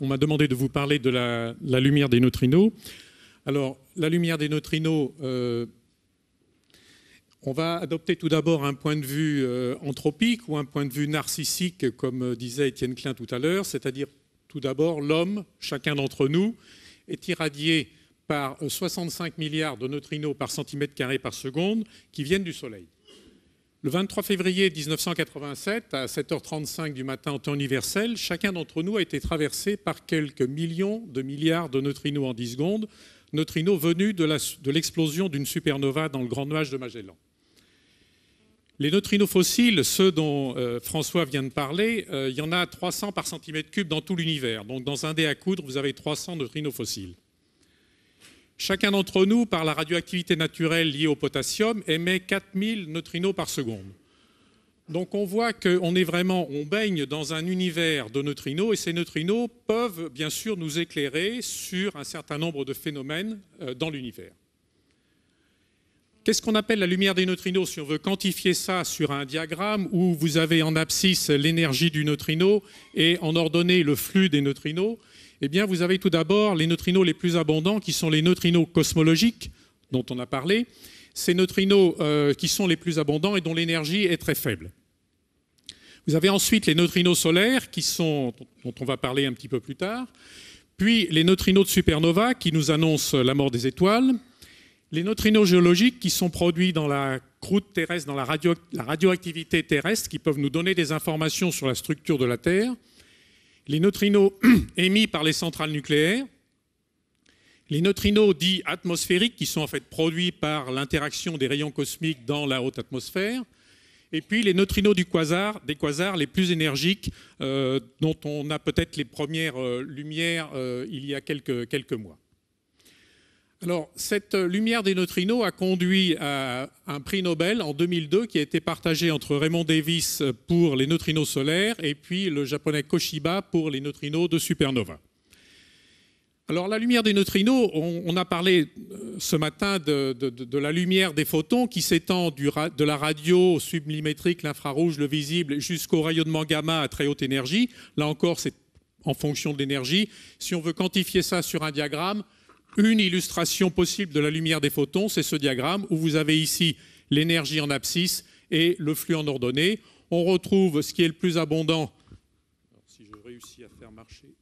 on m'a demandé de vous parler de la, lumière des neutrinos. Alors, la lumière des neutrinos, euh, on va adopter tout d'abord un point de vue euh, anthropique ou un point de vue narcissique, comme euh, disait Étienne Klein tout à l'heure, c'est-à-dire tout d'abord l'homme, chacun d'entre nous, est irradié par 65 milliards de neutrinos par centimètre carré par seconde qui viennent du Soleil. Le 23 février 1987, à 7h35 du matin en temps universel, chacun d'entre nous a été traversé par quelques millions de milliards de neutrinos en 10 secondes, neutrinos venus de l'explosion d'une supernova dans le grand nuage de Magellan. Les neutrinos fossiles, ceux dont euh, François vient de parler, euh, il y en a 300 par centimètre cube dans tout l'univers. Donc dans un dé à coudre, vous avez 300 neutrinos fossiles. Chacun d'entre nous, par la radioactivité naturelle liée au potassium, émet 4000 neutrinos par seconde. Donc on voit qu'on est vraiment, on baigne dans un univers de neutrinos et ces neutrinos peuvent bien sûr nous éclairer sur un certain nombre de phénomènes euh, dans l'univers. Qu'est-ce qu'on appelle la lumière des neutrinos Si on veut quantifier ça sur un diagramme où vous avez en abscisse l'énergie du neutrino et en ordonnée le flux des neutrinos, eh bien vous avez tout d'abord les neutrinos les plus abondants qui sont les neutrinos cosmologiques dont on a parlé, ces neutrinos euh, qui sont les plus abondants et dont l'énergie est très faible. Vous avez ensuite les neutrinos solaires qui sont, dont on va parler un petit peu plus tard, puis les neutrinos de supernova qui nous annoncent la mort des étoiles, les neutrinos géologiques qui sont produits dans la croûte terrestre, dans la, radioactivité terrestre, qui peuvent nous donner des informations sur la structure de la Terre. Les neutrinos émis par les centrales nucléaires. Les neutrinos dits atmosphériques, qui sont en fait produits par l'interaction des rayons cosmiques dans la haute atmosphère. Et puis les neutrinos du quasar, des quasars les plus énergiques, euh, dont on a peut-être les premières euh, lumières euh, il y a quelques mois. Alors, cette euh, lumière des neutrinos a conduit à un prix Nobel en 2002 qui a été partagé entre Raymond Davis euh, pour les neutrinos solaires et puis le japonais Koshiba pour les neutrinos de supernova. Alors, la lumière des neutrinos, on, a parlé euh, ce matin de, la lumière des photons qui s'étend de la radio au submillimétrique, l'infrarouge, le visible, jusqu'au rayonnement gamma à très haute énergie. Là encore, c'est en fonction de l'énergie. Si on veut quantifier ça sur un diagramme, une illustration possible de la lumière des photons, c'est ce diagramme où vous avez ici l'énergie en abscisse et le flux en ordonnée. On retrouve ce qui est le plus abondant. si je réussis à faire marcher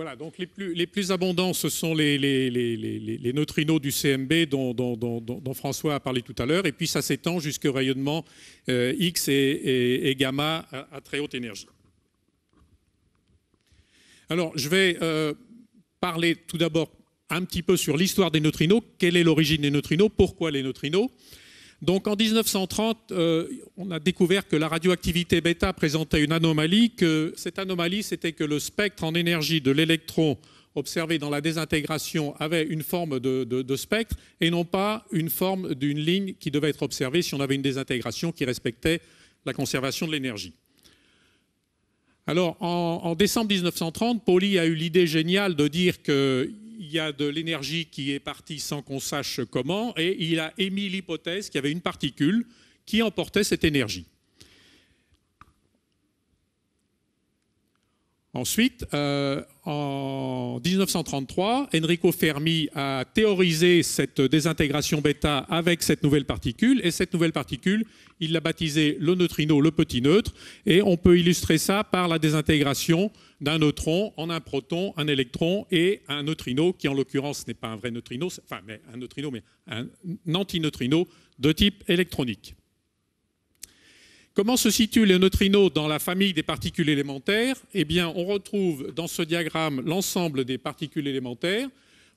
Voilà, donc les plus, abondants, ce sont les, neutrinos du CMB dont, François a parlé tout à l'heure, et puis ça s'étend jusqu'au rayonnement euh, X et, gamma à, très haute énergie. Alors, je vais euh, parler tout d'abord un petit peu sur l'histoire des neutrinos, quelle est l'origine des neutrinos, pourquoi les neutrinos. Donc en 1930, euh, on a découvert que la radioactivité bêta présentait une anomalie, que cette anomalie, c'était que le spectre en énergie de l'électron observé dans la désintégration avait une forme de, spectre et non pas une forme d'une ligne qui devait être observée si on avait une désintégration qui respectait la conservation de l'énergie. Alors, en, décembre 1930, Pauli a eu l'idée géniale de dire que il y a de l'énergie qui est partie sans qu'on sache comment, et il a émis l'hypothèse qu'il y avait une particule qui emportait cette énergie. Ensuite, euh, en 1933, Enrico Fermi a théorisé cette désintégration bêta avec cette nouvelle particule, et cette nouvelle particule, il l'a baptisée le neutrino, le petit neutre, et on peut illustrer ça par la désintégration d'un neutron en un proton, un électron et un neutrino, qui en l'occurrence n'est pas un vrai neutrino, enfin mais un neutrino, mais un antineutrino de type électronique. Comment se situent les neutrinos dans la famille des particules élémentaires Eh bien, on retrouve dans ce diagramme l'ensemble des particules élémentaires.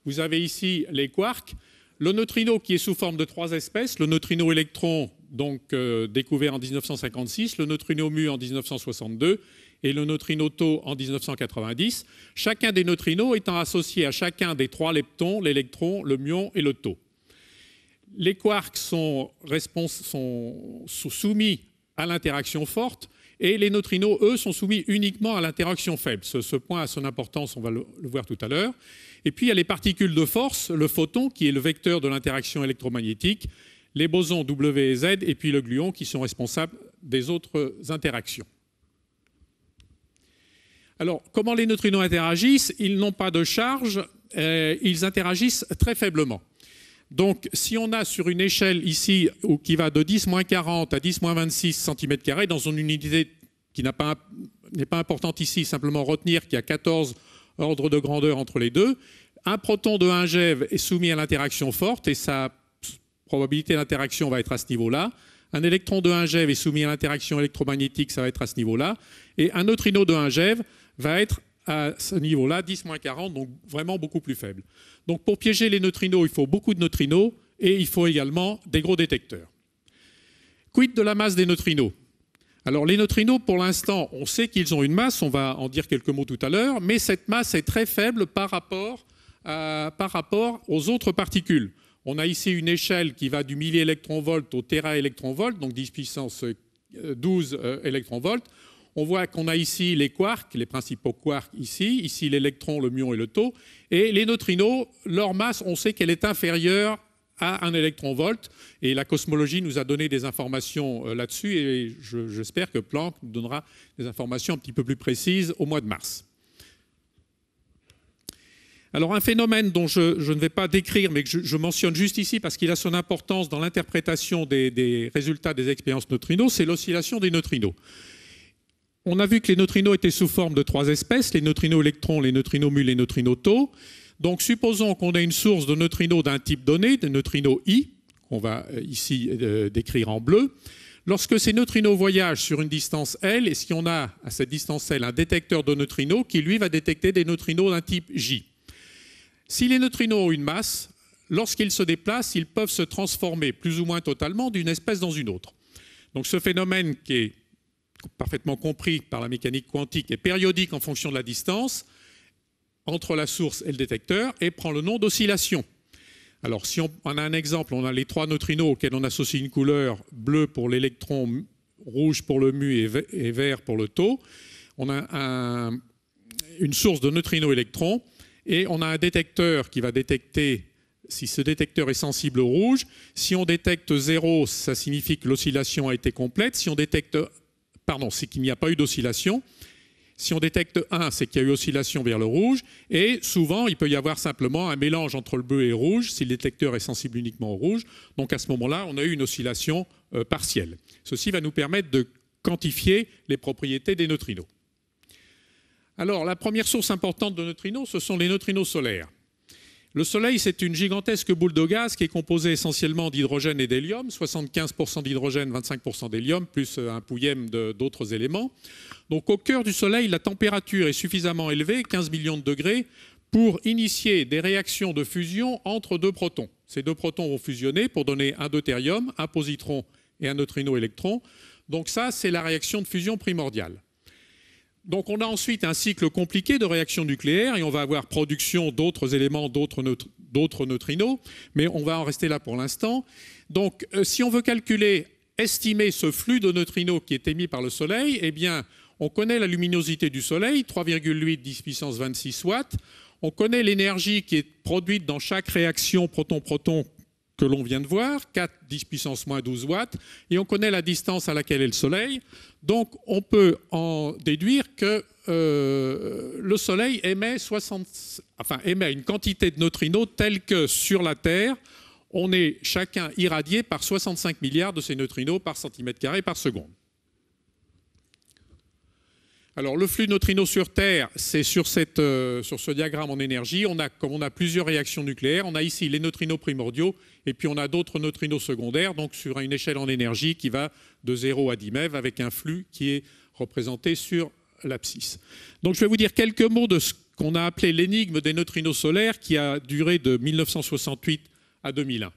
Vous avez ici les quarks. Le neutrino qui est sous forme de trois espèces, le neutrino électron, donc euh, découvert en 1956, le neutrino mu en 1962 et le neutrino tau en 1990, chacun des neutrinos étant associé à chacun des trois leptons, l'électron, le muon et le tau. Les quarks sont, sont, soumis à l'interaction forte, et les neutrinos, eux, sont soumis uniquement à l'interaction faible. Ce, point a son importance, on va le, voir tout à l'heure. Et puis, il y a les particules de force, le photon, qui est le vecteur de l'interaction électromagnétique, les bosons W et Z, et puis le gluon, qui sont responsables des autres interactions. Alors, comment les neutrinos interagissent Ils n'ont pas de charge, euh, ils interagissent très faiblement. Donc, si on a sur une échelle ici qui va de 10 40 à 10 26 cm, dans une unité qui n'est pas, pas importante ici, simplement retenir qu'il y a 14 ordres de grandeur entre les deux, un proton de 1 GeV est soumis à l'interaction forte et sa probabilité d'interaction va être à ce niveau-là. Un électron de 1 GeV est soumis à l'interaction électromagnétique, ça va être à ce niveau-là. Et un neutrino de 1 GeV va être à ce niveau-là, 10 40, donc vraiment beaucoup plus faible. Donc pour piéger les neutrinos, il faut beaucoup de neutrinos et il faut également des gros détecteurs. Quid de la masse des neutrinos Alors les neutrinos, pour l'instant, on sait qu'ils ont une masse, on va en dire quelques mots tout à l'heure, mais cette masse est très faible par rapport, par rapport aux autres particules. On a ici une échelle qui va du milliélectronvolt au téraélectronvolt, donc 10 puissance 12 euh, euh, électronvolts on voit qu'on a ici les quarks, les principaux quarks ici, ici l'électron, le muon et le taux, et les neutrinos, leur masse, on sait qu'elle est inférieure à un électron-volt, et la cosmologie nous a donné des informations euh, là-dessus, et j'espère que Planck nous donnera des informations un petit peu plus précises au mois de mars. Alors un phénomène dont je, ne vais pas décrire, mais que je, mentionne juste ici parce qu'il a son importance dans l'interprétation des, des, résultats des expériences neutrinos, c'est l'oscillation des neutrinos on a vu que les neutrinos étaient sous forme de trois espèces, les neutrinos électrons, les neutrinos mu, les neutrinos tau. Donc supposons qu'on ait une source de neutrinos d'un type donné, de neutrinos I, qu'on va euh, ici euh, décrire en bleu. Lorsque ces neutrinos voyagent sur une distance L, et si on a à cette distance L un détecteur de neutrinos qui, lui, va détecter des neutrinos d'un type J. Si les neutrinos ont une masse, lorsqu'ils se déplacent, ils peuvent se transformer plus ou moins totalement d'une espèce dans une autre. Donc ce phénomène qui est parfaitement compris par la mécanique quantique, est périodique en fonction de la distance entre la source et le détecteur et prend le nom d'oscillation. Alors, si on, a un exemple, on a les trois neutrinos auxquels on associe une couleur bleue pour l'électron, rouge pour le mu et, vert pour le taux. On a un, une source de neutrinos électrons et on a un détecteur qui va détecter si ce détecteur est sensible au rouge. Si on détecte 0, ça signifie que l'oscillation a été complète. Si on détecte pardon, c'est qu'il n'y a pas eu d'oscillation. Si on détecte 1, c'est qu'il y a eu oscillation vers le rouge. Et souvent, il peut y avoir simplement un mélange entre le bleu et le rouge, si le détecteur est sensible uniquement au rouge. Donc à ce moment-là, on a eu une oscillation euh, partielle. Ceci va nous permettre de quantifier les propriétés des neutrinos. Alors, la première source importante de neutrinos, ce sont les neutrinos solaires. Le Soleil, c'est une gigantesque boule de gaz qui est composée essentiellement d'hydrogène et d'hélium, 75% d'hydrogène, 25% d'hélium, plus euh, un pouillème d'autres éléments. Donc au cœur du Soleil, la température est suffisamment élevée, 15 millions de degrés, pour initier des réactions de fusion entre deux protons. Ces deux protons vont fusionner pour donner un deutérium, un positron et un neutrino-électron. Donc ça, c'est la réaction de fusion primordiale. Donc on a ensuite un cycle compliqué de réaction nucléaire et on va avoir production d'autres éléments, d'autres neutrinos, mais on va en rester là pour l'instant. Donc euh, si on veut calculer, estimer ce flux de neutrinos qui est émis par le Soleil, eh bien on connaît la luminosité du Soleil, 3,8 10 puissance 26 watts. On connaît l'énergie qui est produite dans chaque réaction proton-proton que l'on vient de voir, 4 10 puissance moins 12 watts, et on connaît la distance à laquelle est le Soleil. Donc on peut en déduire que euh, le Soleil émet, 60, enfin, émet une quantité de neutrinos telle que sur la Terre, on est chacun irradié par 65 milliards de ces neutrinos par centimètre carré par seconde. Alors le flux de neutrinos sur Terre, c'est euh, sur, ce diagramme en énergie. On a, comme on a plusieurs réactions nucléaires, on a ici les neutrinos primordiaux et puis on a d'autres neutrinos secondaires, donc sur une échelle en énergie qui va de 0 à 10 MeV avec un flux qui est représenté sur l'abscisse. Donc je vais vous dire quelques mots de ce qu'on a appelé l'énigme des neutrinos solaires qui a duré de 1968 à 2001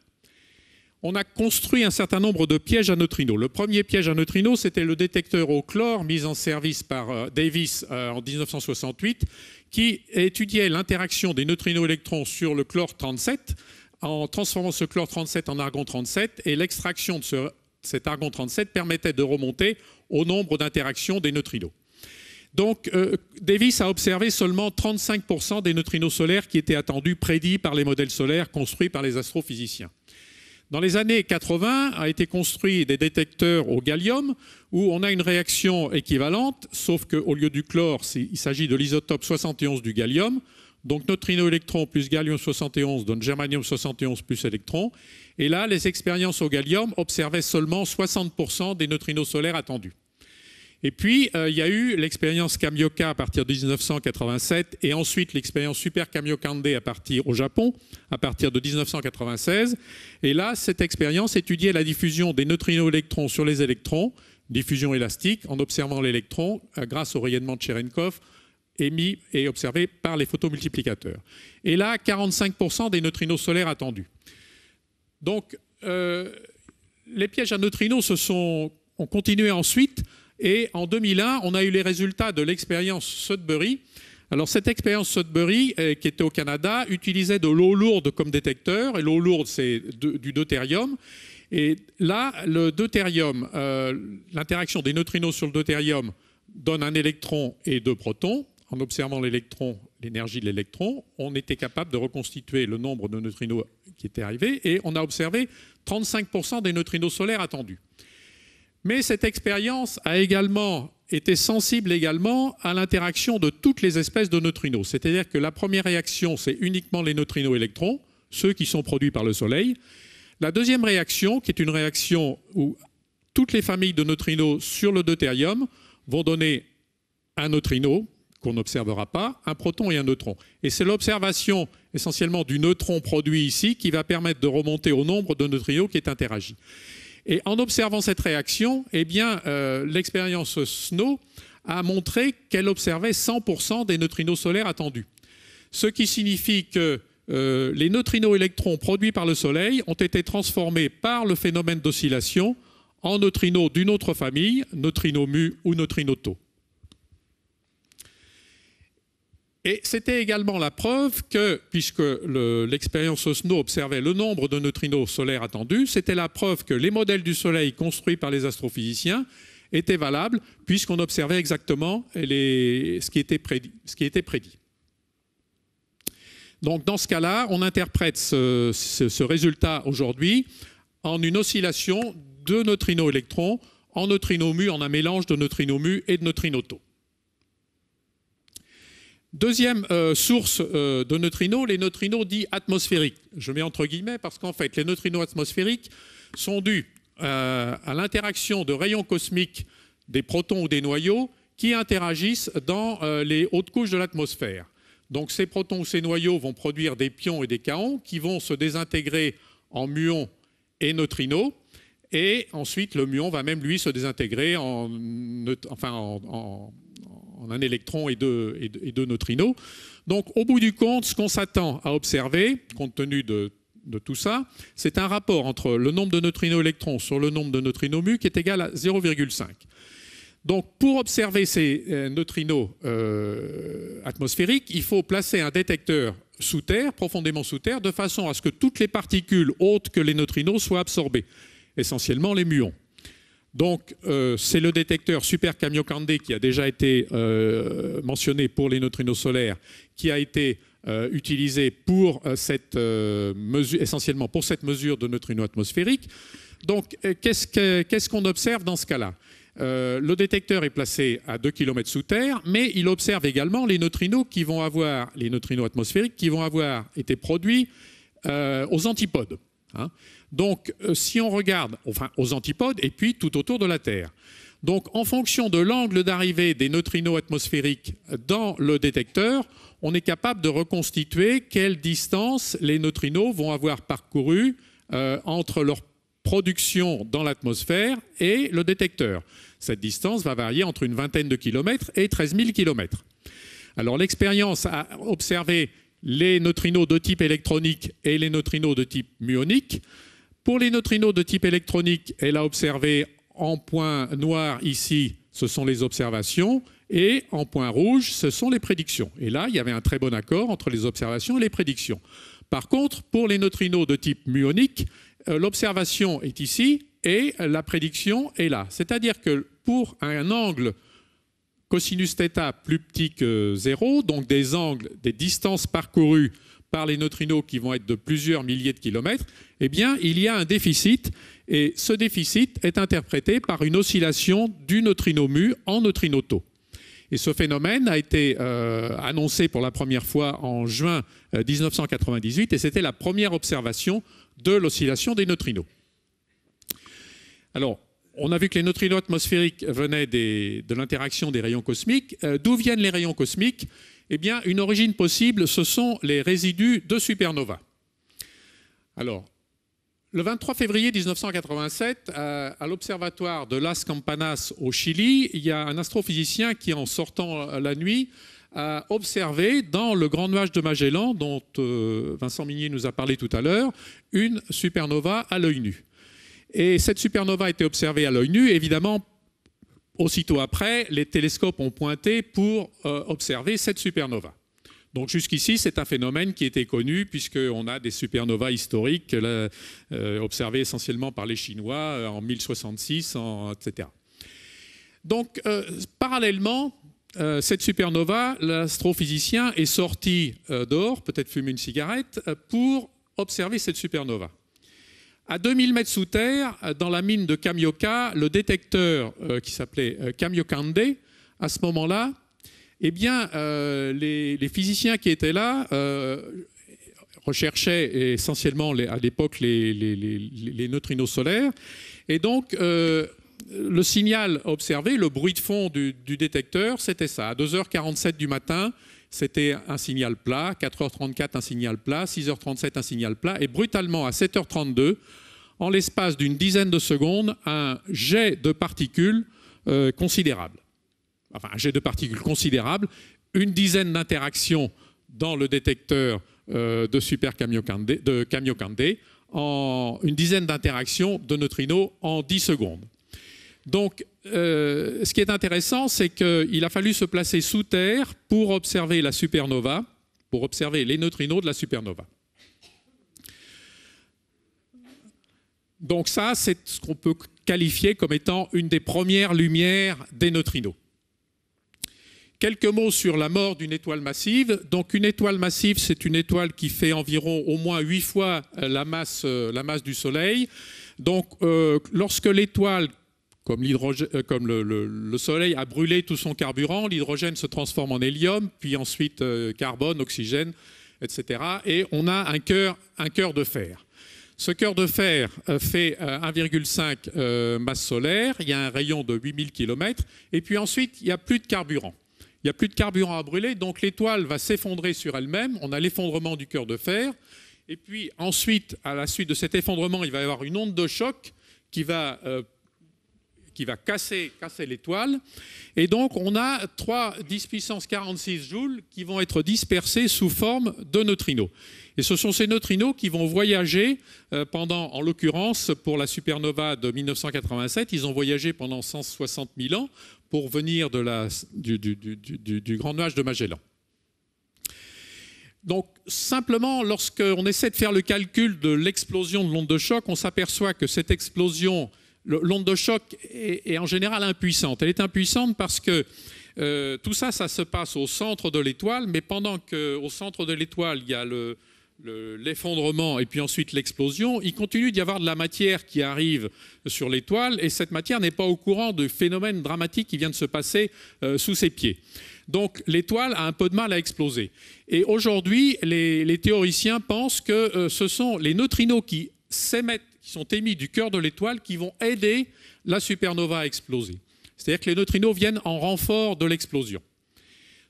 on a construit un certain nombre de pièges à neutrinos. Le premier piège à neutrinos, c'était le détecteur au chlore mis en service par euh, Davis euh, en 1968, qui étudiait l'interaction des neutrinos-électrons sur le chlore 37 en transformant ce chlore 37 en argon 37 et l'extraction de cet argon 37 permettait de remonter au nombre d'interactions des neutrinos. Donc euh, Davis a observé seulement 35% des neutrinos solaires qui étaient attendus, prédits par les modèles solaires construits par les astrophysiciens. Dans les années 80, a été construit des détecteurs au gallium où on a une réaction équivalente, sauf qu'au lieu du chlore, il s'agit de l'isotope 71 du gallium. Donc neutrino-électron plus gallium 71 donne germanium 71 plus électron. Et là, les expériences au gallium observaient seulement 60% des neutrinos solaires attendus. Et puis, euh, il y a eu l'expérience Kamioka à partir de 1987 et ensuite l'expérience Super Kamiokande à partir au Japon à partir de 1996. Et là, cette expérience étudiait la diffusion des neutrinos-électrons sur les électrons, diffusion élastique, en observant l'électron euh, grâce au rayonnement de Cherenkov émis et observé par les photomultiplicateurs. Et là, 45% des neutrinos solaires attendus. Donc, euh, les pièges à neutrinos se sont, ont continué ensuite et en 2001, on a eu les résultats de l'expérience Sudbury. Alors cette expérience Sudbury, euh, qui était au Canada, utilisait de l'eau lourde comme détecteur, et l'eau lourde c'est du deutérium. Et là, le deutérium, euh, l'interaction des neutrinos sur le deutérium donne un électron et deux protons. En observant l'électron, l'énergie de l'électron, on était capable de reconstituer le nombre de neutrinos qui étaient arrivés, et on a observé 35% des neutrinos solaires attendus. Mais cette expérience a également été sensible également à l'interaction de toutes les espèces de neutrinos. C'est-à-dire que la première réaction, c'est uniquement les neutrinos électrons, ceux qui sont produits par le Soleil. La deuxième réaction, qui est une réaction où toutes les familles de neutrinos sur le deutérium vont donner un neutrino qu'on n'observera pas, un proton et un neutron. Et c'est l'observation essentiellement du neutron produit ici qui va permettre de remonter au nombre de neutrinos qui est interagi. Et en observant cette réaction, eh bien, euh, l'expérience Snow a montré qu'elle observait 100% des neutrinos solaires attendus. Ce qui signifie que euh, les neutrinos électrons produits par le Soleil ont été transformés par le phénomène d'oscillation en neutrinos d'une autre famille, neutrinos mu ou neutrinos tau. Et c'était également la preuve que, puisque l'expérience Osno observait le nombre de neutrinos solaires attendus, c'était la preuve que les modèles du Soleil construits par les astrophysiciens étaient valables, puisqu'on observait exactement ce, qui était prédit, Donc dans ce cas-là, on interprète ce, ce résultat aujourd'hui en une oscillation de neutrinos électrons en neutrinos mu, en un mélange de neutrinos mu et de neutrinos taux. Deuxième euh, source euh, de neutrinos, les neutrinos dits atmosphériques. Je mets entre guillemets parce qu'en fait, les neutrinos atmosphériques sont dus euh, à l'interaction de rayons cosmiques des protons ou des noyaux qui interagissent dans les hautes couches de l'atmosphère. Donc ces protons ou ces noyaux vont produire des pions et des caons qui vont se désintégrer en muons et neutrinos. Et ensuite, le muon va même lui se désintégrer en, enfin, en en un électron et deux, neutrinos. Donc au bout du compte, ce qu'on s'attend à observer, compte tenu de, tout ça, c'est un rapport entre le nombre de neutrinos électrons sur le nombre de neutrinos mu qui est égal à 0,5. Donc, pour observer ces euh, neutrinos euh, atmosphériques, il faut placer un détecteur sous terre, profondément sous terre, de façon à ce que toutes les particules autres que les neutrinos soient absorbées, essentiellement les muons. Donc, euh, c'est le détecteur Super kamiokande qui a déjà été euh, mentionné pour les neutrinos solaires, qui a été euh, utilisé pour cette mesure, essentiellement pour cette mesure de neutrinos atmosphériques. Donc, qu'est-ce qu'on observe dans ce cas-là le détecteur est placé à 2 km sous terre, mais il observe également les neutrinos qui vont avoir, les neutrinos atmosphériques qui vont avoir été produits aux antipodes. Hein. Donc, euh, si on regarde, enfin, aux antipodes, et puis tout autour de la Terre. Donc, en fonction de l'angle d'arrivée des neutrinos atmosphériques dans le détecteur, on est capable de reconstituer quelle distance les neutrinos vont avoir parcouru euh, entre leur production dans l'atmosphère et le détecteur. Cette distance va varier entre une vingtaine de kilomètres et 13 000 kilomètres. Alors l'expérience a observé les neutrinos de type électronique et les neutrinos de type muonique. Pour les neutrinos de type électronique, elle a observé en point noir ici, ce sont les observations, et en point rouge, ce sont les prédictions. Et là, il y avait un très bon accord entre les observations et les prédictions. Par contre, pour les neutrinos de type muonique, euh, l'observation est ici et la prédiction est là. C'est-à-dire que pour un angle cosinus θ plus petit que 0, donc des angles, des distances parcourues par les neutrinos qui vont être de plusieurs milliers de kilomètres, eh bien, il y a un déficit. Et ce déficit est interprété par une oscillation du neutrino mu en neutrino tau. Et ce phénomène a été euh, annoncé pour la première fois en juin 1998, euh, et c'était la première observation de l'oscillation des neutrinos. Alors, on a vu que les neutrinos atmosphériques venaient de l'interaction des rayons cosmiques. Euh, d'où viennent les rayons cosmiques Eh bien, une origine possible, ce sont les résidus de supernovas. Alors, le 23 février 1987, euh, à l'observatoire de Las Campanas au Chili, il y a un astrophysicien qui, en sortant euh, la nuit, a observé dans le grand nuage de Magellan, dont Vincent Minier nous a parlé tout à l'heure, une supernova à l'œil nu. Et cette supernova a été observée à l'œil nu. Évidemment, aussitôt après, les télescopes ont pointé pour euh, observer cette supernova. Donc jusqu'ici, c'est un phénomène qui était connu puisqu'on a des supernovas historiques euh, euh, observées essentiellement par les Chinois en 1066, etc. Donc parallèlement, cette supernova, l'astrophysicien est sorti dehors, peut-être fumer une cigarette, pour observer cette supernova. À 2000 mètres sous terre, dans la mine de Kamioka, le détecteur euh, qui s'appelait euh, Kamiokande, à ce moment-là, eh bien, euh, les, physiciens qui étaient là recherchaient essentiellement à l'époque les, neutrinos solaires. Et donc, le signal observé, le bruit de fond du, du détecteur, c'était ça. À 2h47 du matin, c'était un signal plat, 4h34 un signal plat, 6h37 un signal plat, et brutalement à 7h32, en l'espace d'une dizaine de secondes, un jet de particules euh, considérable. Enfin, un jet de particules considérable, une dizaine d'interactions dans le détecteur euh, de super de Kamiokande, une dizaine d'interactions de neutrinos en 10 secondes. Donc, euh, ce qui est intéressant, c'est qu'il a fallu se placer sous terre pour observer la supernova, pour observer les neutrinos de la supernova. Donc ça, c'est ce qu'on peut qualifier comme étant une des premières lumières des neutrinos. Quelques mots sur la mort d'une étoile massive. Donc une étoile massive, c'est une étoile qui fait environ au moins 8 fois euh, la masse, euh, la masse du Soleil. Donc lorsque l'étoile comme, euh, comme le, Soleil a brûlé tout son carburant, l'hydrogène se transforme en hélium, puis ensuite euh, carbone, oxygène, etc. Et on a un cœur, un cœur de fer. Ce cœur de fer euh, fait 1,5 masse solaire, il y a un rayon de 8000 km, et puis ensuite, il n'y a plus de carburant. Il n'y a plus de carburant à brûler, donc l'étoile va s'effondrer sur elle-même, on a l'effondrement du cœur de fer, et puis ensuite, à la suite de cet effondrement, il va y avoir une onde de choc qui va qui va casser, casser l'étoile. Et donc, on a 3 10 puissance 46 joules qui vont être dispersés sous forme de neutrinos. Et ce sont ces neutrinos qui vont voyager euh, pendant, en l'occurrence, pour la supernova de 1987, ils ont voyagé pendant 160 000 ans pour venir de la, du, du grand nuage de Magellan. Donc simplement, lorsqu'on essaie de faire le calcul de l'explosion de l'onde de choc, on s'aperçoit que cette explosion l'onde de choc est, en général impuissante. Elle est impuissante parce que euh, tout ça, ça se passe au centre de l'étoile, mais pendant qu'au centre de l'étoile, il y a l'effondrement et puis ensuite l'explosion, il continue d'y avoir de la matière qui arrive sur l'étoile et cette matière n'est pas au courant du phénomène dramatique qui vient de se passer euh, sous ses pieds. Donc l'étoile a un peu de mal à exploser. Et aujourd'hui, les, théoriciens pensent que euh, ce sont les neutrinos qui s'émettent qui sont émis du cœur de l'étoile qui vont aider la supernova à exploser. C'est-à-dire que les neutrinos viennent en renfort de l'explosion.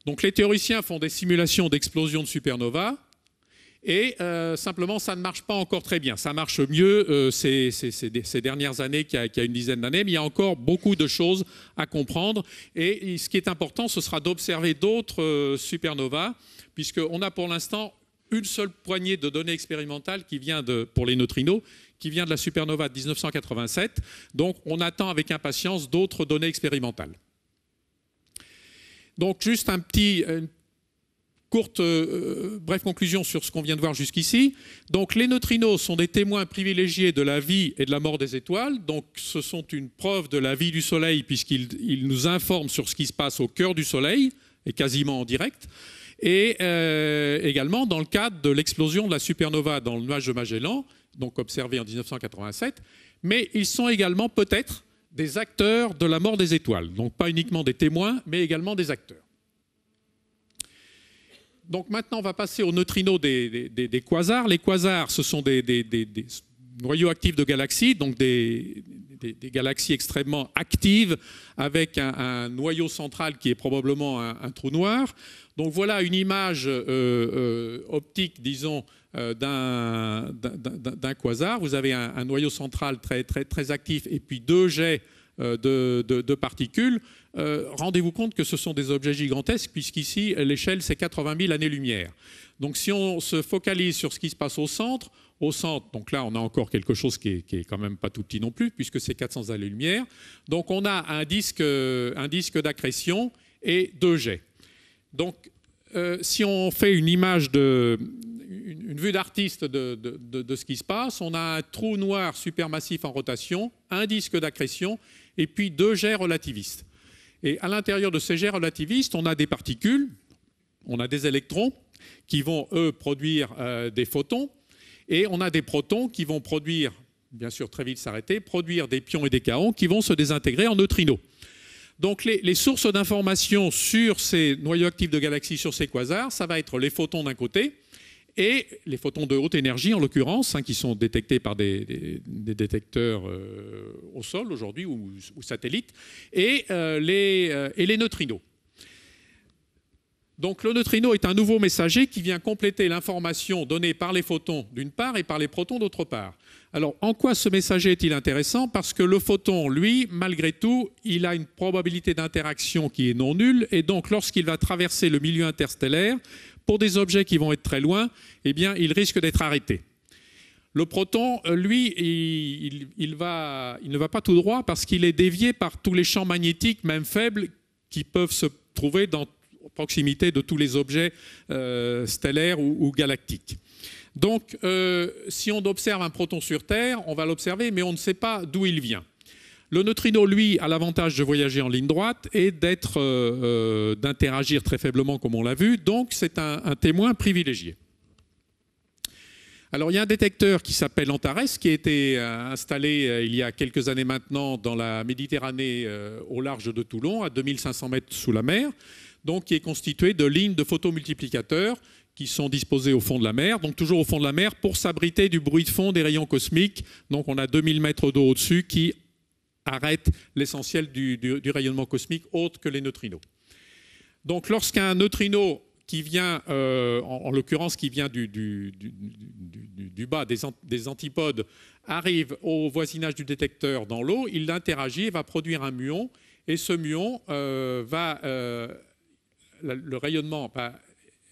Donc les théoriciens font des simulations d'explosion de supernova, et euh, simplement, ça ne marche pas encore très bien. Ça marche mieux euh, ces, dernières années qu'il y, a une dizaine d'années, mais il y a encore beaucoup de choses à comprendre. Et ce qui est important, ce sera d'observer d'autres supernova, euh, supernovas, puisqu'on a pour l'instant une seule poignée de données expérimentales qui vient de, pour les neutrinos, qui vient de la supernova de 1987. Donc on attend avec impatience d'autres données expérimentales. Donc juste un petit, une courte, euh, conclusion sur ce qu'on vient de voir jusqu'ici. Donc les neutrinos sont des témoins privilégiés de la vie et de la mort des étoiles. Donc ce sont une preuve de la vie du Soleil puisqu'ils nous informent sur ce qui se passe au cœur du Soleil et quasiment en direct. Et euh, également dans le cadre de l'explosion de la supernova dans le nuage de Magellan, donc observés en 1987, mais ils sont également peut-être des acteurs de la mort des étoiles, donc pas uniquement des témoins, mais également des acteurs. Donc maintenant, on va passer aux neutrinos des, quasars. Les quasars, ce sont des, noyaux actifs de galaxies, donc des, galaxies extrêmement actives, avec un, noyau central qui est probablement un, trou noir. Donc voilà une image euh, euh, optique, disons, euh, d'un quasar. Vous avez un, noyau central très, très, très actif et puis deux jets euh, de, de, particules, euh, rendez-vous compte que ce sont des objets gigantesques, puisqu'ici, l'échelle, c'est 80 000 années-lumière. Donc si on se focalise sur ce qui se passe au centre, au centre, donc là, on a encore quelque chose qui est, qui est quand même pas tout petit non plus, puisque c'est 400 années-lumière. Donc on a un disque, un disque d'accrétion et deux jets. Donc si on fait une image de, une vue d'artiste de, ce qui se passe. On a un trou noir supermassif en rotation, un disque d'accrétion et puis deux jets relativistes. Et à l'intérieur de ces jets relativistes, on a des particules, on a des électrons qui vont, eux, produire euh, des photons, et on a des protons qui vont produire, bien sûr très vite s'arrêter, produire des pions et des kaons qui vont se désintégrer en neutrinos. Donc les, les sources d'information sur ces noyaux actifs de galaxies, sur ces quasars, ça va être les photons d'un côté, et les photons de haute énergie, en l'occurrence, hein, qui sont détectés par des, détecteurs euh, au sol aujourd'hui ou, satellites, euh, euh, et les neutrinos. Donc le neutrino est un nouveau messager qui vient compléter l'information donnée par les photons d'une part et par les protons d'autre part. Alors en quoi ce messager est-il intéressant Parce que le photon, lui, malgré tout, il a une probabilité d'interaction qui est non nulle et donc lorsqu'il va traverser le milieu interstellaire, pour des objets qui vont être très loin, eh bien, il risque d'être arrêté. Le proton, euh, lui, il, ne va pas tout droit parce qu'il est dévié par tous les champs magnétiques, même faibles, qui peuvent se trouver dans proximité de tous les objets euh, stellaires ou, galactiques. Donc, euh, si on observe un proton sur Terre, on va l'observer, mais on ne sait pas d'où il vient. Le neutrino, lui, a l'avantage de voyager en ligne droite et d'être, euh, euh, d'interagir très faiblement, comme on l'a vu. Donc, c'est un, témoin privilégié. Alors, il y a un détecteur qui s'appelle Antares, qui a été euh, installé il y a quelques années maintenant dans la Méditerranée, au large de Toulon, à 2500 mètres sous la mer. Donc, qui est constitué de lignes de photomultiplicateurs qui sont disposées au fond de la mer, donc toujours au fond de la mer, pour s'abriter du bruit de fond des rayons cosmiques. Donc on a 2000 mètres d'eau au-dessus qui arrête l'essentiel du, rayonnement cosmique autre que les neutrinos. Donc lorsqu'un neutrino qui vient, euh, en, l'occurrence qui vient du, bas, des, antipodes, arrive au voisinage du détecteur dans l'eau, il interagit et va produire un muon, et ce muon euh, va... Euh, le rayonnement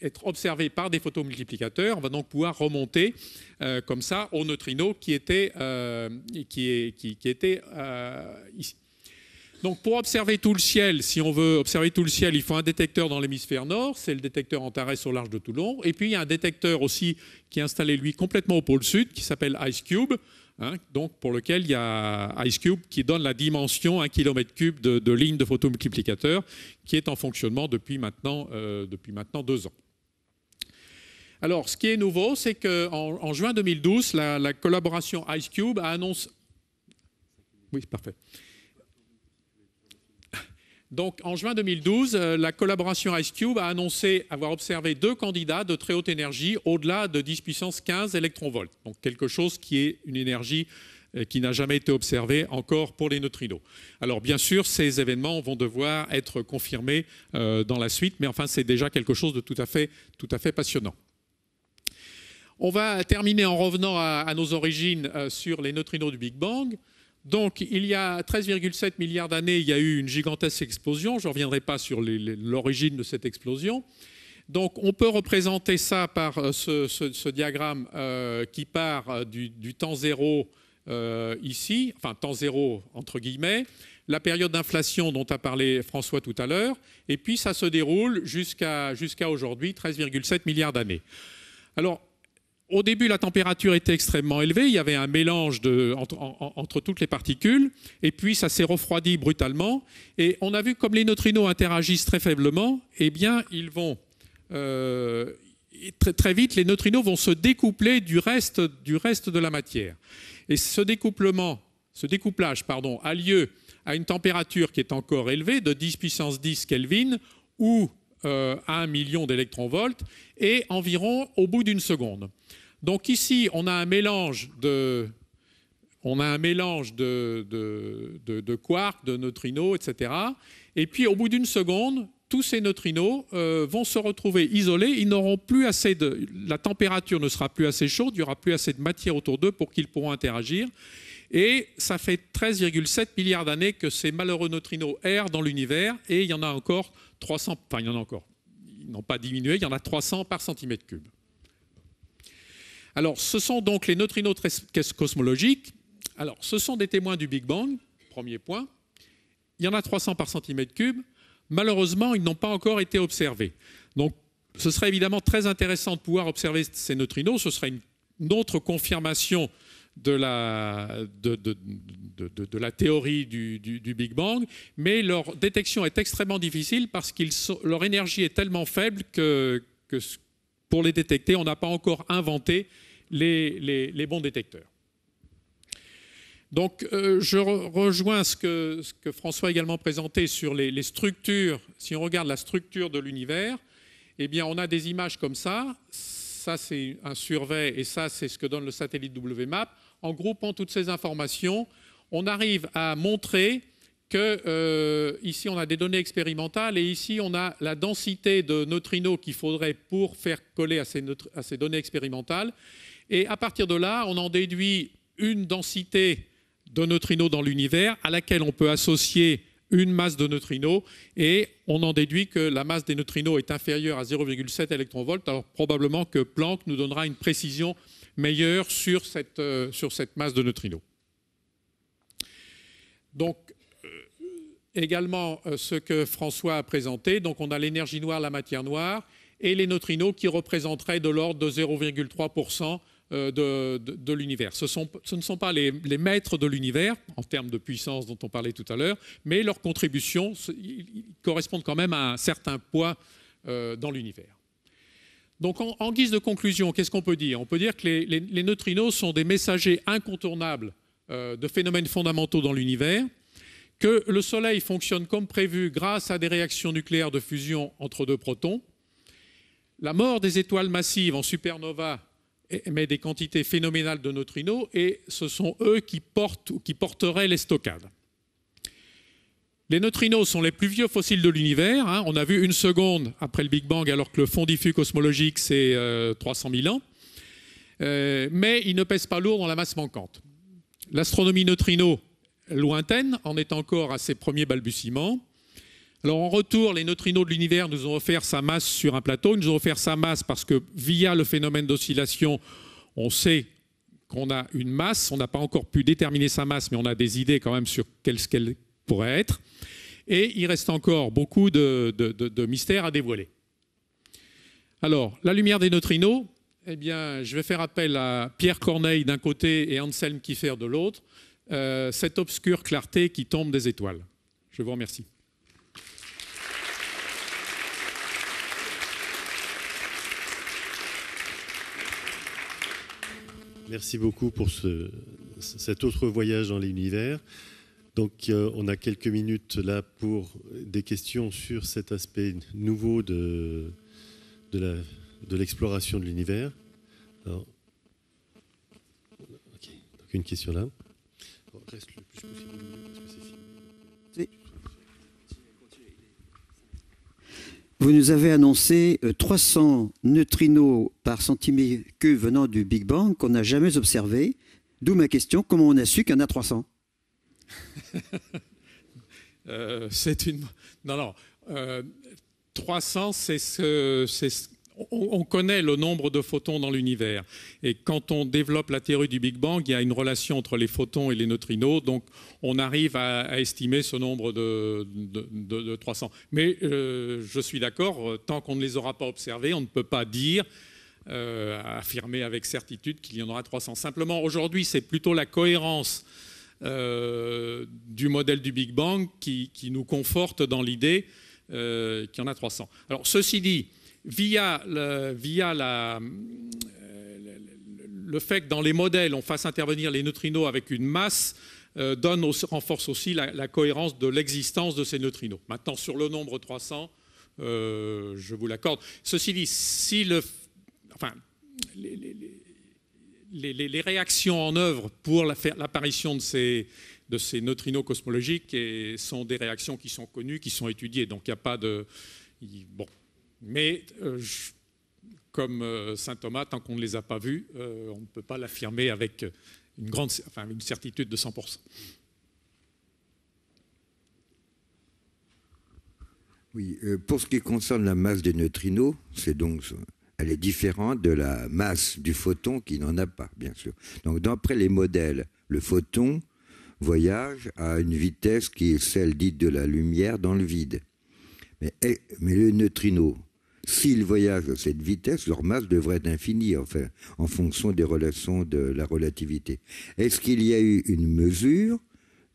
être observé par des photomultiplicateurs. On va donc pouvoir remonter euh, comme ça au neutrinos qui était euh, qui, est, euh, ici. Donc pour observer tout le ciel, si on veut observer tout le ciel, il faut un détecteur dans l'hémisphère nord, c'est le détecteur Antares au large de Toulon, et puis il y a un détecteur aussi qui est installé lui complètement au pôle sud, qui s'appelle IceCube, hein, donc pour lequel il y a IceCube qui donne la dimension 1 km3 de, ligne de photomultiplicateur, qui est en fonctionnement depuis maintenant, depuis maintenant deux ans. Alors, ce qui est nouveau, c'est qu'en en juin 2012, la, collaboration IceCube a annoncé. Oui, parfait. Donc, en juin 2012, euh, la collaboration Ice a annoncé avoir observé deux candidats de très haute énergie au-delà de 10 puissance 15 électronvolts. Donc, quelque chose qui est une énergie euh, qui n'a jamais été observée encore pour les neutrinos. Alors bien sûr, ces événements vont devoir être confirmés euh, dans la suite, mais enfin c'est déjà quelque chose de tout à fait, tout à fait passionnant. On va terminer en revenant à, nos origines euh, sur les neutrinos du Big Bang. Donc, il y a 13,7 milliards d'années, il y a eu une gigantesque explosion. Je ne reviendrai pas sur l'origine de cette explosion. Donc, on peut représenter ça par euh, ce, diagramme euh, qui part du, temps zéro ici, enfin temps zéro entre guillemets, la période d'inflation dont a parlé François tout à l'heure, et puis ça se déroule jusqu'à aujourd'hui, 13,7 milliards d'années. Alors, au début, la température était extrêmement élevée, il y avait un mélange entre, toutes les particules, et puis ça s'est refroidi brutalement, et on a vu que comme les neutrinos interagissent très faiblement, eh bien, ils vont... Euh, très, vite, les neutrinos vont se découpler du reste, de la matière. Et ce découplage, a lieu à une température qui est encore élevée, de 10 puissance 10 Kelvin, ou euh, à un million d'électronvolts et environ au bout d'une seconde. Donc ici, on a un mélange de, quarks, de neutrinos, etc. Et puis au bout d'une seconde, tous ces neutrinos euh, vont se retrouver isolés, ils n'auront plus assez de... La température ne sera plus assez chaude, il n'y aura plus assez de matière autour d'eux pour qu'ils pourront interagir. Et ça fait 13,7 milliards d'années que ces malheureux neutrinos errent dans l'univers, et il y en a encore 300... Enfin, il y en a encore. Ils n'ont pas diminué, il y en a 300 par centimètre cube. Alors, ce sont donc les neutrinos cosmologiques. Alors, ce sont des témoins du Big Bang, premier point. Il y en a 300 par centimètre cube. Malheureusement, ils n'ont pas encore été observés. Donc, ce serait évidemment très intéressant de pouvoir observer ces neutrinos. Ce serait une, autre confirmation de la, de, la théorie du, Big Bang, mais leur détection est extrêmement difficile parce que leur énergie est tellement faible que, que, pour les détecter. On n'a pas encore inventé les, bons détecteurs. Donc, euh, je rejoins ce que, François a également présenté sur les, structures. Si on regarde la structure de l'univers, eh bien, on a des images comme ça. Ça, c'est un survey et ça, c'est ce que donne le satellite WMAP. En groupant toutes ces informations, on arrive à montrer que euh, ici on a des données expérimentales et ici on a la densité de neutrinos qu'il faudrait pour faire coller à ces, à ces, données expérimentales. Et à partir de là, on en déduit une densité de neutrinos dans l'univers à laquelle on peut associer une masse de neutrinos et on en déduit que la masse des neutrinos est inférieure à 0,7 électronvolts. Alors probablement que Planck nous donnera une précision meilleure sur cette, euh, sur cette masse de neutrinos. Donc également euh, ce que François a présenté. Donc on a l'énergie noire, la matière noire et les neutrinos qui représenteraient de l'ordre de 0,3% euh, de, l'univers. Ce, ne sont pas les, maîtres de l'univers, en termes de puissance dont on parlait tout à l'heure, mais leurs contributions correspondent quand même à un certain poids euh, dans l'univers. Donc en, guise de conclusion, qu'est-ce qu'on peut dire On peut dire que les, neutrinos sont des messagers incontournables de phénomènes fondamentaux dans l'univers que le Soleil fonctionne comme prévu grâce à des réactions nucléaires de fusion entre deux protons. La mort des étoiles massives en supernova émet des quantités phénoménales de neutrinos et ce sont eux qui portent ou qui porteraient les stockades. Les neutrinos sont les plus vieux fossiles de l'univers. Hein. On a vu une seconde après le Big Bang, alors que le fond diffus cosmologique, c'est 300 euh, 000 ans. Euh, mais ils ne pèsent pas lourd dans la masse manquante. L'astronomie neutrino lointaine, en est encore à ses premiers balbutiements. Alors en retour, les neutrinos de l'univers nous ont offert sa masse sur un plateau. Ils nous ont offert sa masse parce que via le phénomène d'oscillation, on sait qu'on a une masse. On n'a pas encore pu déterminer sa masse, mais on a des idées quand même sur ce qu'elle pourrait être. Et il reste encore beaucoup de, mystères à dévoiler. Alors, la lumière des neutrinos, eh bien, je vais faire appel à Pierre Corneille d'un côté et Anselm Kiefer de l'autre. Euh, cette obscure clarté qui tombe des étoiles. Je vous remercie. Merci beaucoup pour cet autre voyage dans l'univers. Donc, euh, on a quelques minutes là pour des questions sur cet aspect nouveau de, l'exploration de l'univers. donc une question là. Vous nous avez annoncé 300 euh, neutrinos par centimètre cube venant du Big Bang qu'on n'a jamais observé. D'où ma question, comment on a su qu'il y en a 300 euh, C'est une... Non, non. 300, euh, c'est ce, ce, on connaît le nombre de photons dans l'univers. Et quand on développe la théorie du Big Bang, il y a une relation entre les photons et les neutrinos. Donc, on arrive à, estimer ce nombre de, 300. Mais euh, je suis d'accord, euh, tant qu'on ne les aura pas observés, on ne peut pas dire, euh, affirmer avec certitude qu'il y en aura 300. Simplement, aujourd'hui, c'est plutôt la cohérence du modèle du Big Bang qui, qui nous conforte dans l'idée qu'il y en a 300. Alors, ceci dit, via le, via la, euh, le fait que dans les modèles, on fasse intervenir les neutrinos avec une masse, euh, donne renforce aussi la, cohérence de l'existence de ces neutrinos. Maintenant, sur le nombre 300, euh, je vous l'accorde. Ceci dit, si le, enfin, les, réactions en œuvre pour l'apparition de ces, de ces neutrinos cosmologiques et sont des réactions qui sont connues, qui sont étudiées, donc il n'y a pas de... Bon, mais euh, comme euh, saint Thomas, tant qu'on ne les a pas vus, euh, on ne peut pas l'affirmer avec une, grande, une certitude de 100%. Oui, pour ce qui concerne la masse des neutrinos, c'est donc elle est différente de la masse du photon qui n'en a pas, bien sûr. Donc d'après les modèles, le photon voyage à une vitesse qui est celle dite de la lumière dans le vide. mais eh, le neutrino, S'ils voyagent à cette vitesse, leur masse devrait être infinie, enfin, en fonction des relations de la relativité. Est-ce qu'il y a eu une mesure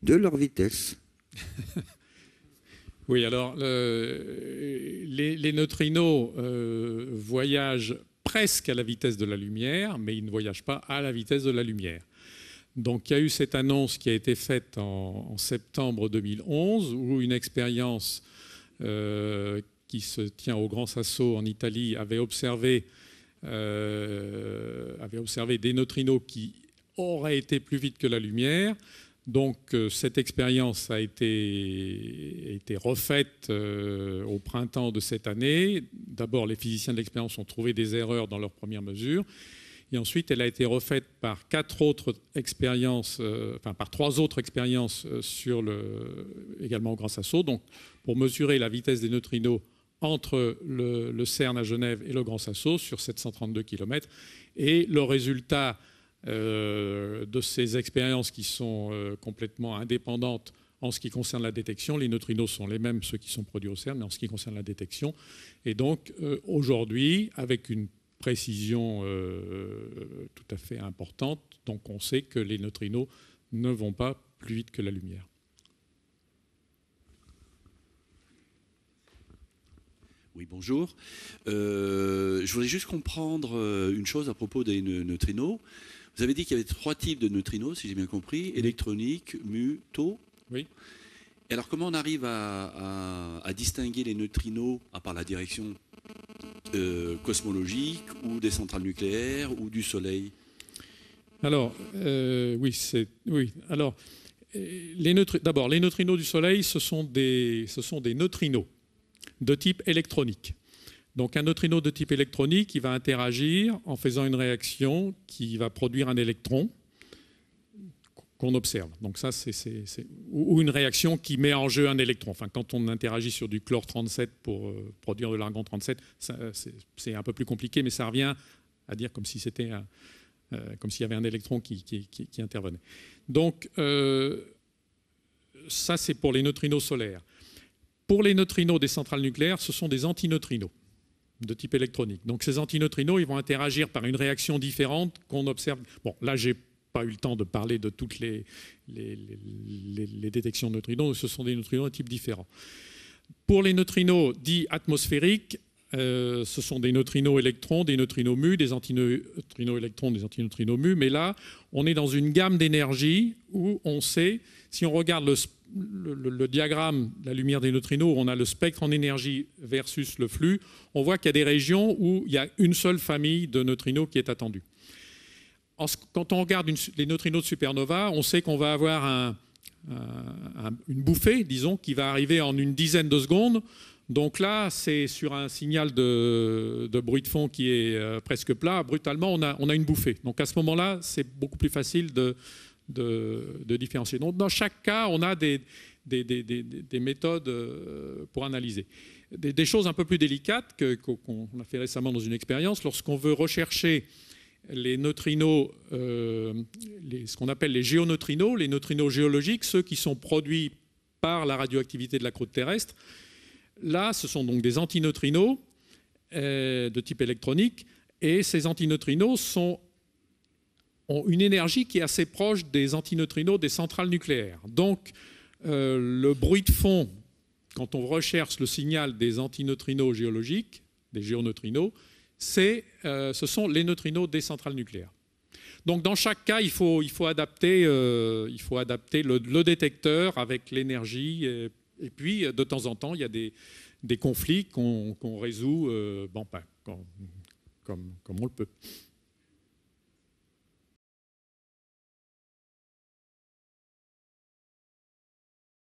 de leur vitesse Oui, alors les, neutrinos euh, voyagent presque à la vitesse de la lumière, mais ils ne voyagent pas à la vitesse de la lumière. Donc il y a eu cette annonce qui a été faite en, septembre 2011, où une expérience euh, qui se tient au Grand Sasso en Italie avait observé, euh, avait observé des neutrinos qui auraient été plus vite que la lumière. Donc euh, cette expérience a été, été refaite euh, au printemps de cette année. D'abord, les physiciens de l'expérience ont trouvé des erreurs dans leurs premières mesures. Et ensuite, elle a été refaite par quatre autres expériences, enfin par trois autres expériences sur le, également au Grand Sasso. Donc, pour mesurer la vitesse des neutrinos entre le, CERN à Genève et le Grand Sasso sur 732 km. Et le résultat euh, de ces expériences qui sont euh, complètement indépendantes en ce qui concerne la détection, les neutrinos sont les mêmes, ceux qui sont produits au CERN, mais en ce qui concerne la détection. Et donc euh, aujourd'hui, avec une précision tout à fait importante, donc on sait que les neutrinos ne vont pas plus vite que la lumière. Oui, bonjour. Euh, je voulais juste comprendre euh, une chose à propos des neutrinos. Vous avez dit qu'il y avait trois types de neutrinos, si j'ai bien compris, électronique, mu, taux. Oui. alors comment on arrive à, distinguer les neutrinos, à part la direction euh, cosmologique, ou des centrales nucléaires, ou du Soleil Alors, oui, c'est... Oui, alors... D'abord, les neutrinos du Soleil, ce sont des, ce sont des neutrinos de type électronique. Donc un neutrino de type électronique, il va interagir en faisant une réaction qui va produire un électron qu'on observe. Donc ça, c'est, ou une réaction qui met en jeu un électron. Enfin, quand on interagit sur du chlore 37 pour euh, produire de l'argon 37, c'est, un peu plus compliqué, mais ça revient à dire comme si c'était euh, comme s'il y avait un électron qui, intervenait. Donc euh, ça, c'est pour les neutrinos solaires. Pour les neutrinos des centrales nucléaires, ce sont des antineutrinos de type électronique. Donc ces antineutrinos, ils vont interagir par une réaction différente qu'on observe. Bon, là, j'ai pas eu le temps de parler de toutes les, les détections de neutrinos, ce sont des neutrinos de type différent. Pour les neutrinos dits atmosphériques, euh, ce sont des neutrinos-électrons, des neutrinos mu, des antineutrinos-électrons, des antineutrinos mu. Mais là, on est dans une gamme d'énergie où on sait, si on regarde le, diagramme la lumière des neutrinos, on a le spectre en énergie versus le flux, on voit qu'il y a des régions où il y a une seule famille de neutrinos qui est attendue. quand on regarde les neutrinos de supernova, on sait qu'on va avoir une bouffée, disons, qui va arriver en une dizaine de secondes. Donc là, c'est sur un signal de, bruit de fond qui est euh, presque plat, brutalement, on a, une bouffée. Donc à ce moment-là, c'est beaucoup plus facile de, différencier. Donc dans chaque cas, on a des, méthodes euh, pour analyser. Des, choses un peu plus délicates qu'on a fait récemment dans une expérience, lorsqu'on veut rechercher les neutrinos, euh, ce qu'on appelle les géoneutrinos, les neutrinos géologiques, ceux qui sont produits par la radioactivité de la croûte terrestre, Là, ce sont donc des antineutrinos euh, de type électronique, et ces antineutrinos ont une énergie qui est assez proche des antineutrinos des centrales nucléaires. Donc, euh, le bruit de fond, quand on recherche le signal des antineutrinos géologiques, des géoneutrinos, c'est, euh, ce sont les neutrinos des centrales nucléaires. Donc dans chaque cas, il faut, adapter, le, détecteur avec l'énergie et puis, euh, de temps en temps, il y a des, conflits qu'on résout euh, ben, comme on le peut.